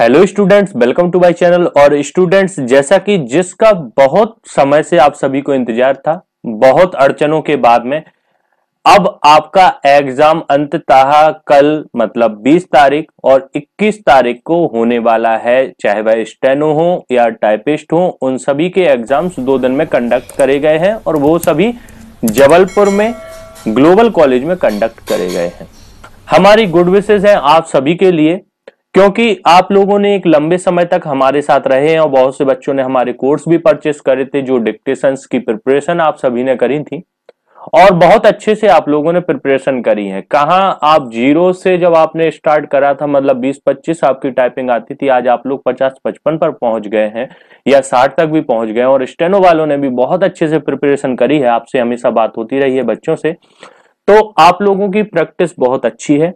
hello students welcome to my channel और students जैसा कि जिसका बहुत समय से आप सभी को इंतजार था बहुत अड़चनों के बाद में अब आपका एग्जाम अंततः कल मतलब 20 तारीख और 21 तारीख को होने वाला है चाहे वह स्टेनो हो या टाइपिस्ट हो उन सभी के एग्जाम्स दो दिन में कंडक्ट करे गए हैं और वो सभी जबलपुर में ग्लोबल कॉलेज में कंडक्ट करे गए हैं हमारी गुड विशेष है आप सभी के लिए क्योंकि आप लोगों ने एक लंबे समय तक हमारे साथ रहे हैं और बहुत से बच्चों ने हमारे कोर्स भी परचेस करे थे जो डिक्टेशन की प्रिपरेशन आप सभी ने करी थी और बहुत अच्छे से आप लोगों ने प्रिपरेशन करी है कहा आप जीरो से जब आपने स्टार्ट करा था मतलब 20-25 आपकी टाइपिंग आती थी आज आप लोग 50-55 पर पहुंच गए हैं या 60 तक भी पहुंच गए हैं और स्टेनो वालों ने भी बहुत अच्छे से प्रिपरेशन करी है आपसे हमेशा बात होती रही है बच्चों से तो आप लोगों की प्रैक्टिस बहुत अच्छी है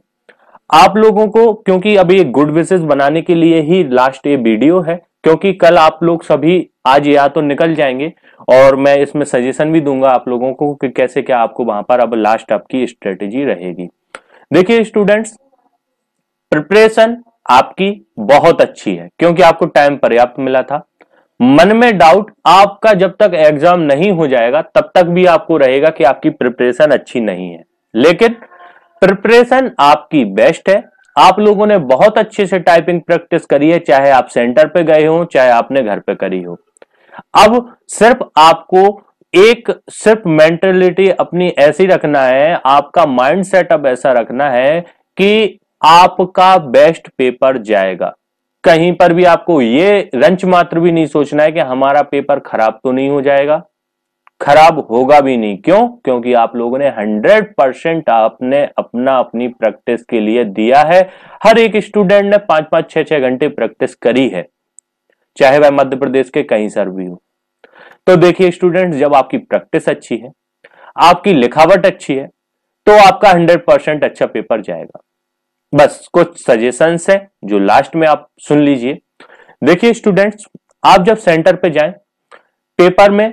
आप लोगों को क्योंकि अभी एक गुड विशेष बनाने के लिए ही लास्ट ये वीडियो है क्योंकि कल आप लोग सभी आज या तो निकल जाएंगे और मैं इसमें सजेशन भी दूंगा आप लोगों को कि कैसे क्या आपको वहां पर अब लास्ट आपकी स्ट्रेटेजी रहेगी देखिए स्टूडेंट्स प्रिपरेशन आपकी बहुत अच्छी है क्योंकि आपको टाइम पर्याप्त मिला था मन में डाउट आपका जब तक एग्जाम नहीं हो जाएगा तब तक भी आपको रहेगा कि आपकी प्रिपरेशन अच्छी नहीं है लेकिन प्रिपरेशन आपकी बेस्ट है आप लोगों ने बहुत अच्छे से टाइपिंग प्रैक्टिस करी है चाहे आप सेंटर पे गए हो चाहे आपने घर पे करी हो अब सिर्फ आपको एक सिर्फ मेंटेलिटी अपनी ऐसी रखना है आपका माइंड सेटअप ऐसा रखना है कि आपका बेस्ट पेपर जाएगा कहीं पर भी आपको ये रंच मात्र भी नहीं सोचना है कि हमारा पेपर खराब तो नहीं हो जाएगा खराब होगा भी नहीं क्यों क्योंकि आप लोगों ने 100 परसेंट आपने अपना अपनी प्रैक्टिस के लिए दिया है हर एक स्टूडेंट ने पांच पांच छह छह घंटे प्रैक्टिस करी है चाहे वह मध्य प्रदेश के कहीं सर भी हो तो देखिए स्टूडेंट्स जब आपकी प्रैक्टिस अच्छी है आपकी लिखावट अच्छी है तो आपका हंड्रेड परसेंट अच्छा पेपर जाएगा बस कुछ सजेशन है जो लास्ट में आप सुन लीजिए देखिए स्टूडेंट्स आप जब सेंटर पे जाएं पेपर में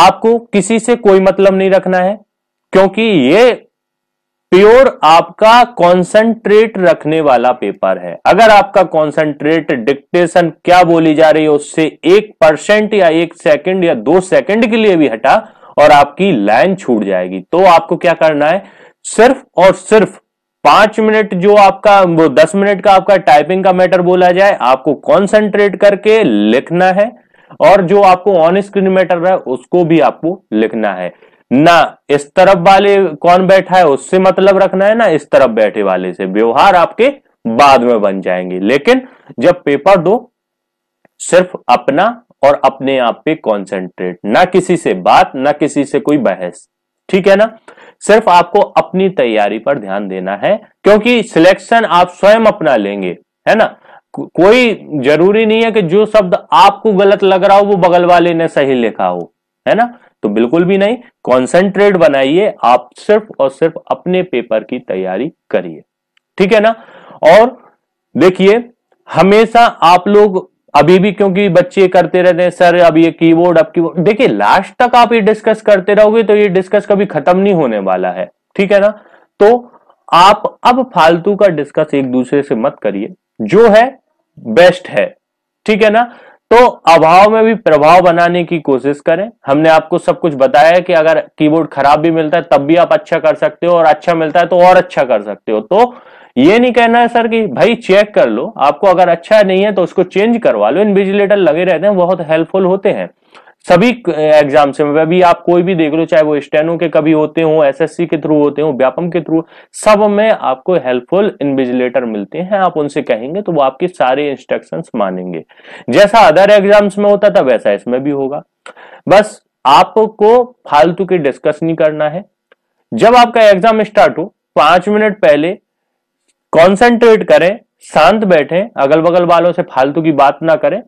आपको किसी से कोई मतलब नहीं रखना है क्योंकि ये प्योर आपका कॉन्सेंट्रेट रखने वाला पेपर है अगर आपका कॉन्सेंट्रेट डिक्टेशन क्या बोली जा रही है उससे एक परसेंट या एक सेकंड या दो सेकंड के लिए भी हटा और आपकी लाइन छूट जाएगी तो आपको क्या करना है सिर्फ और सिर्फ पांच मिनट जो आपका वो दस मिनट का आपका टाइपिंग का मैटर बोला जाए आपको कॉन्सेंट्रेट करके लिखना है और जो आपको ऑन स्क्रीन मैटर है उसको भी आपको लिखना है ना इस तरफ वाले कौन बैठा है उससे मतलब रखना है ना इस तरफ बैठे वाले से व्यवहार आपके बाद में बन जाएंगे लेकिन जब पेपर दो सिर्फ अपना और अपने आप पे कंसंट्रेट ना किसी से बात ना किसी से कोई बहस ठीक है ना सिर्फ आपको अपनी तैयारी पर ध्यान देना है क्योंकि सिलेक्शन आप स्वयं अपना लेंगे है ना कोई जरूरी नहीं है कि जो शब्द आपको गलत लग रहा हो वो बगल वाले ने सही लिखा हो है ना तो बिल्कुल भी नहीं कॉन्सेंट्रेट बनाइए आप सिर्फ और सिर्फ अपने पेपर की तैयारी करिए ठीक है ना और देखिए हमेशा आप लोग अभी भी क्योंकि बच्चे करते रहते हैं सर अब ये कीबोर्ड अब बोर्ड देखिए लास्ट तक आप ये डिस्कस करते रहोगे तो ये डिस्कस कभी खत्म नहीं होने वाला है ठीक है ना तो आप अब फालतू का डिस्कस एक दूसरे से मत करिए जो है बेस्ट है ठीक है ना तो अभाव में भी प्रभाव बनाने की कोशिश करें हमने आपको सब कुछ बताया है कि अगर कीबोर्ड खराब भी मिलता है तब भी आप अच्छा कर सकते हो और अच्छा मिलता है तो और अच्छा कर सकते हो तो ये नहीं कहना है सर कि भाई चेक कर लो आपको अगर अच्छा नहीं है तो उसको चेंज करवा लो इनविजिलेटर लगे रहते हैं बहुत हेल्पफुल होते हैं सभी एग्जाम्स में अभी आप कोई भी देख लो चाहे वो स्टेनो के कभी होते हो एसएससी के थ्रू होते हो व्यापम के थ्रू सब में आपको हेल्पफुल इनविजिलेटर मिलते हैं आप उनसे कहेंगे तो वो आपके सारे इंस्ट्रक्शंस मानेंगे जैसा अदर एग्जाम्स में होता था वैसा इसमें भी होगा बस आपको फालतू के डिस्कस नहीं करना है जब आपका एग्जाम स्टार्ट हो पांच मिनट पहले कॉन्सेंट्रेट करें शांत बैठे अगल बगल वालों से फालतू की बात ना करें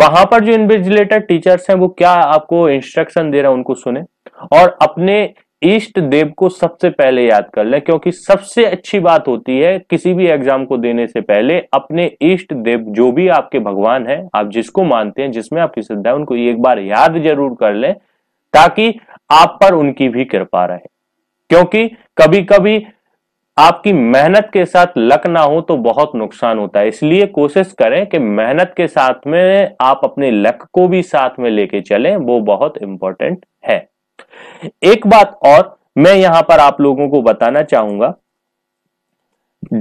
वहां पर जो इनविजिलेटर टीचर्स हैं वो क्या आपको इंस्ट्रक्शन दे रहे हैं उनको सुने और अपने इष्ट देव को सबसे पहले याद कर लें क्योंकि सबसे अच्छी बात होती है किसी भी एग्जाम को देने से पहले अपने इष्ट देव जो भी आपके भगवान है आप जिसको मानते हैं जिसमें आपकी श्रद्धा है उनको एक बार याद जरूर कर लें ताकि आप पर उनकी भी कृपा रहे क्योंकि कभी कभी आपकी मेहनत के साथ लक ना हो तो बहुत नुकसान होता है इसलिए कोशिश करें कि मेहनत के साथ में आप अपने लक को भी साथ में लेके चलें वो बहुत इंपॉर्टेंट है एक बात और मैं यहां पर आप लोगों को बताना चाहूंगा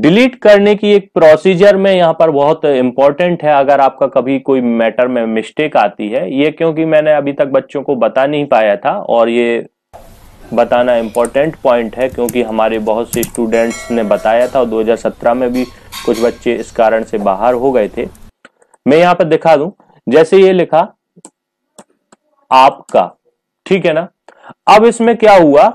डिलीट करने की एक प्रोसीजर में यहां पर बहुत इंपॉर्टेंट है अगर आपका कभी कोई मैटर में मिस्टेक आती है ये क्योंकि मैंने अभी तक बच्चों को बता नहीं पाया था और ये बताना इम्पोर्टेंट पॉइंट है क्योंकि हमारे बहुत से स्टूडेंट्स ने बताया था और 2017 में भी कुछ बच्चे इस कारण से बाहर हो गए थे मैं यहाँ पर दिखा दूं जैसे ये लिखा आपका ठीक है ना अब इसमें क्या हुआ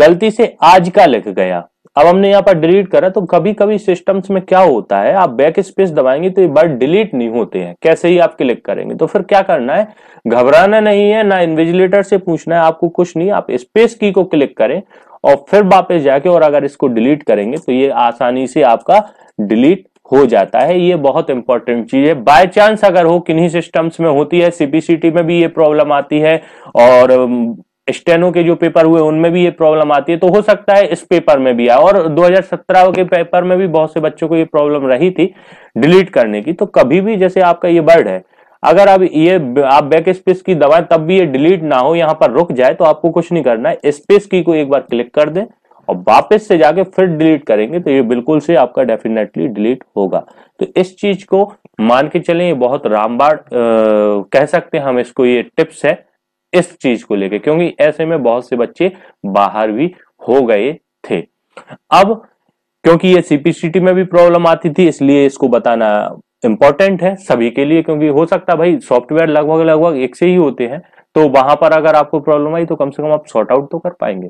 गलती से आज का लिख गया अब हमने यहाँ पर डिलीट करा तो कभी कभी सिस्टम्स में क्या होता है आप बैक स्पेस दबाएंगे तो ये बार डिलीट नहीं होते हैं कैसे ही आप क्लिक करेंगे तो फिर क्या करना है घबराना नहीं है ना इन्विजिलेटर से पूछना है आपको कुछ नहीं आप स्पेस की को क्लिक करें और फिर वापस जाके और अगर इसको डिलीट करेंगे तो ये आसानी से आपका डिलीट हो जाता है ये बहुत इंपॉर्टेंट चीज है बाय चांस अगर हो किन्हीं सिस्टम्स में होती है सीपीसीटी में भी ये प्रॉब्लम आती है और स्टेनो के जो पेपर हुए उनमें भी ये प्रॉब्लम आती है तो हो सकता है इस पेपर में भी आए और 2017 के पेपर में भी बहुत से बच्चों को ये प्रॉब्लम रही थी डिलीट करने की तो कभी भी जैसे आपका ये वर्ड है अगर आप ये आप बैक स्पेस की दबाएं तब भी ये डिलीट ना हो यहाँ पर रुक जाए तो आपको कुछ नहीं करना है स्पेस की को एक बार क्लिक कर दें और वापस से जाके फिर डिलीट करेंगे तो ये बिल्कुल से आपका डेफिनेटली डिलीट होगा तो इस चीज को मान के चले ये बहुत रामबाड़ कह सकते हैं हम इसको ये टिप्स है इस चीज को लेकर क्योंकि ऐसे में बहुत से बच्चे बाहर भी हो गए थे अब क्योंकि ये सीपीसीटी में भी प्रॉब्लम आती थी इसलिए इसको बताना इंपॉर्टेंट है सभी के लिए क्योंकि हो सकता है भाई सॉफ्टवेयर लगभग लगभग एक से ही होते हैं तो वहां पर अगर आपको प्रॉब्लम आई तो कम से कम आप सॉर्ट आउट तो कर पाएंगे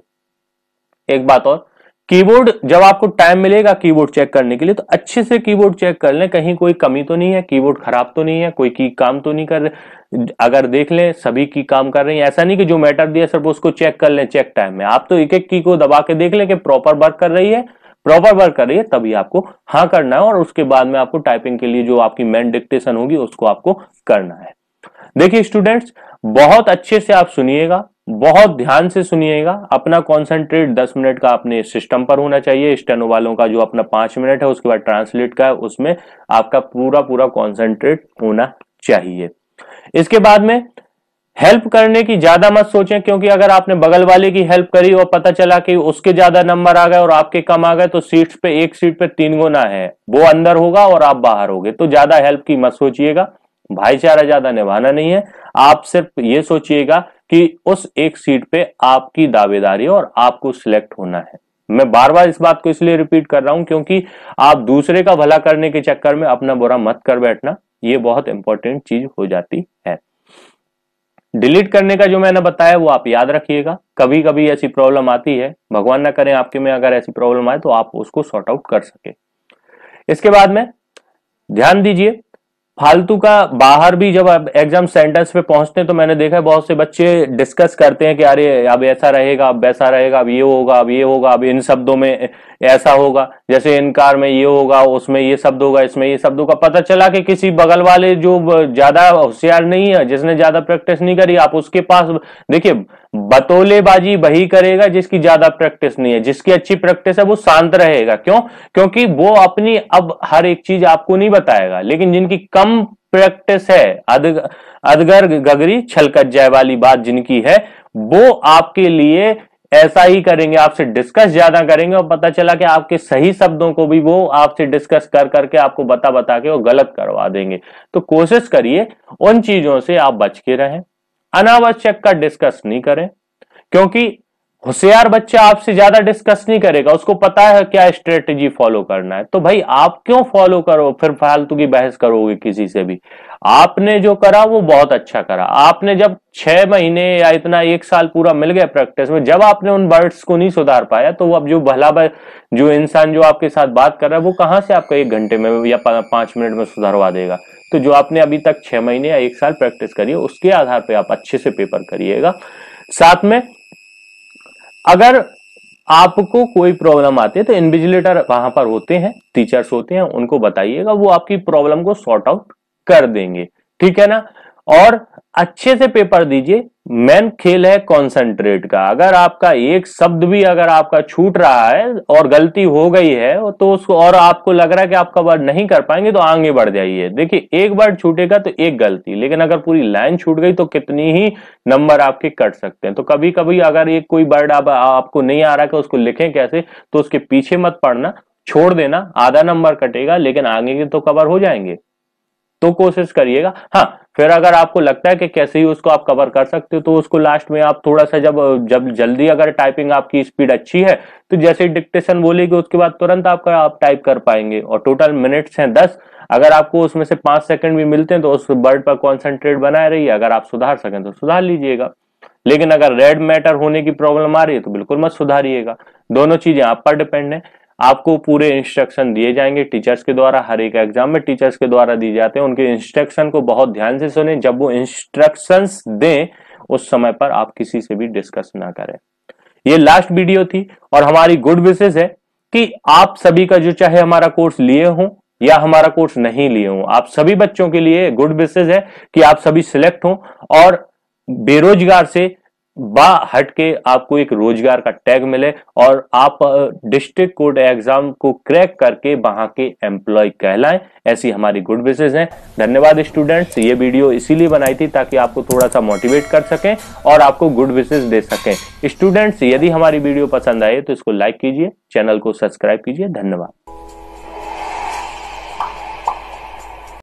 एक बात और कीबोर्ड जब आपको टाइम मिलेगा कीबोर्ड चेक करने के लिए तो अच्छे से कीबोर्ड चेक कर लें कहीं कोई कमी तो नहीं है कीबोर्ड खराब तो नहीं है कोई की काम तो नहीं कर रहे अगर देख लें सभी की काम कर रही है ऐसा नहीं कि जो मैटर दिया सर वो उसको चेक कर लें चेक टाइम में आप तो एक एक की को दबा के देख लें कि प्रॉपर वर्क कर रही है प्रॉपर वर्क कर रही है तभी आपको हाँ करना है और उसके बाद में आपको टाइपिंग के लिए जो आपकी मेन डिक्टेशन होगी उसको आपको करना है देखिए स्टूडेंट्स बहुत अच्छे से आप सुनिएगा बहुत ध्यान से सुनिएगा अपना कॉन्सेंट्रेट दस मिनट का अपने सिस्टम पर होना चाहिए स्टेनो वालों का जो अपना पांच मिनट है उसके बाद ट्रांसलेट का है उसमें आपका पूरा पूरा कॉन्सेंट्रेट होना चाहिए इसके बाद में हेल्प करने की ज्यादा मत सोचें क्योंकि अगर आपने बगल वाले की हेल्प करी और पता चला कि उसके ज्यादा नंबर आ गए और आपके कम आ गए तो सीट पे एक सीट पे तीन गुना है वो अंदर होगा और आप बाहर होगे तो ज्यादा हेल्प की मत सोचिएगा भाईचारा ज्यादा निभाना नहीं है आप सिर्फ ये सोचिएगा कि उस एक सीट पे आपकी दावेदारी और आपको सिलेक्ट होना है मैं बार बार इस बात को इसलिए रिपीट कर रहा हूं क्योंकि आप दूसरे का भला करने के चक्कर में अपना बुरा मत कर बैठना ये बहुत इंपॉर्टेंट चीज हो जाती है डिलीट करने का जो मैंने बताया वो आप याद रखिएगा कभी कभी ऐसी प्रॉब्लम आती है भगवान ना करें आपके में अगर ऐसी प्रॉब्लम आए तो आप उसको सॉर्ट आउट कर सके इसके बाद में ध्यान दीजिए फालतू का बाहर भी जब आप एग्जाम सेंटर्स पे पहुंचते हैं तो मैंने देखा है बहुत से बच्चे डिस्कस करते हैं कि अरे अब ऐसा रहेगा अब वैसा रहेगा अब ये होगा अब ये होगा अब इन शब्दों में ऐसा होगा जैसे इनकार में ये होगा उसमें ये शब्द होगा इसमें ये शब्द होगा पता चला कि किसी बगल वाले जो ज्यादा होशियार नहीं है जिसने ज्यादा प्रैक्टिस नहीं करी आप उसके पास देखिए बतोलेबाजी वही करेगा जिसकी ज्यादा प्रैक्टिस नहीं है जिसकी अच्छी प्रैक्टिस है वो शांत रहेगा क्यों क्योंकि वो अपनी अब हर एक चीज आपको नहीं बताएगा लेकिन जिनकी कम प्रैक्टिस है अदगर गगरी छलकत वाली बात जिनकी है वो आपके लिए ऐसा ही करेंगे आपसे डिस्कस ज्यादा करेंगे और पता चला कि आपके सही शब्दों को भी वो आपसे डिस्कस कर करके आपको बता बता के वो गलत करवा देंगे तो कोशिश करिए उन चीजों से आप बच के रहें अनावश्यक का डिस्कस नहीं करें क्योंकि होशियार बच्चा आपसे ज्यादा डिस्कस नहीं करेगा उसको पता है क्या स्ट्रेटेजी फॉलो करना है तो भाई आप क्यों फॉलो करो फिर फालतू की बहस करोगे किसी से भी आपने जो करा वो बहुत अच्छा करा आपने जब छह महीने या इतना एक साल पूरा मिल गया प्रैक्टिस में जब आपने उन बर्ड्स को नहीं सुधार पाया तो अब जो भला जो इंसान जो आपके साथ बात कर रहा है वो कहां से आपका एक घंटे में या पांच मिनट में सुधारवा देगा तो जो आपने अभी तक छह महीने या एक साल प्रैक्टिस करी उसके आधार पर आप अच्छे से पेपर करिएगा साथ में अगर आपको कोई प्रॉब्लम आती है तो इन्विजिलेटर वहां पर होते हैं टीचर्स होते हैं उनको बताइएगा वो आपकी प्रॉब्लम को सॉर्ट आउट कर देंगे ठीक है ना और अच्छे से पेपर दीजिए मेन खेल है कॉन्सेंट्रेट का अगर आपका एक शब्द भी अगर आपका छूट रहा है और गलती हो गई है तो उसको और आपको लग रहा है कि आप कवर नहीं कर पाएंगे तो आगे बढ़ जाइए देखिए एक बार छूटेगा तो एक गलती लेकिन अगर पूरी लाइन छूट गई तो कितनी ही नंबर आपके कट सकते हैं तो कभी कभी अगर एक कोई वर्ड आप, आपको नहीं आ रहा है उसको लिखें कैसे तो उसके पीछे मत पड़ना छोड़ देना आधा नंबर कटेगा लेकिन आगे के तो कवर हो जाएंगे तो कोशिश करिएगा हाँ फिर अगर आपको लगता है कि कैसे ही उसको आप कवर कर सकते हो तो उसको लास्ट में आप थोड़ा सा जब जब जल्दी अगर टाइपिंग आपकी स्पीड अच्छी है तो जैसे डिक्टेशन बोलेगी उसके बाद तुरंत आपका आप टाइप कर पाएंगे और टोटल मिनट्स हैं दस अगर आपको उसमें से पांच सेकंड भी मिलते हैं तो उस वर्ड पर कॉन्सेंट्रेट बनाए रहिए अगर आप सुधार सकें तो सुधार लीजिएगा लेकिन अगर रेड मैटर होने की प्रॉब्लम आ रही है तो बिल्कुल मत सुधारिएगा दोनों चीजें आप पर डिपेंड है आपको पूरे इंस्ट्रक्शन दिए जाएंगे टीचर्स के द्वारा हर एक एग्जाम में टीचर्स के द्वारा दिए जाते हैं उनके इंस्ट्रक्शन को बहुत ध्यान से सुने जब वो इंस्ट्रक्शंस दें उस समय पर आप किसी से भी डिस्कस ना करें ये लास्ट वीडियो थी और हमारी गुड विशेष है कि आप सभी का जो चाहे हमारा कोर्स लिए हो या हमारा कोर्स नहीं लिए हो आप सभी बच्चों के लिए गुड विशेष है कि आप सभी सिलेक्ट हो और बेरोजगार से बा हट के आपको एक रोजगार का टैग मिले और आप डिस्ट्रिक्ट कोर्ट एग्जाम को क्रैक करके वहां के एम्प्लॉय कहलाएं ऐसी हमारी गुड विशेष है धन्यवाद स्टूडेंट्स ये वीडियो इसीलिए बनाई थी ताकि आपको थोड़ा सा मोटिवेट कर सकें और आपको गुड विशेष दे सकें स्टूडेंट्स यदि हमारी वीडियो पसंद आए तो इसको लाइक कीजिए चैनल को सब्सक्राइब कीजिए धन्यवाद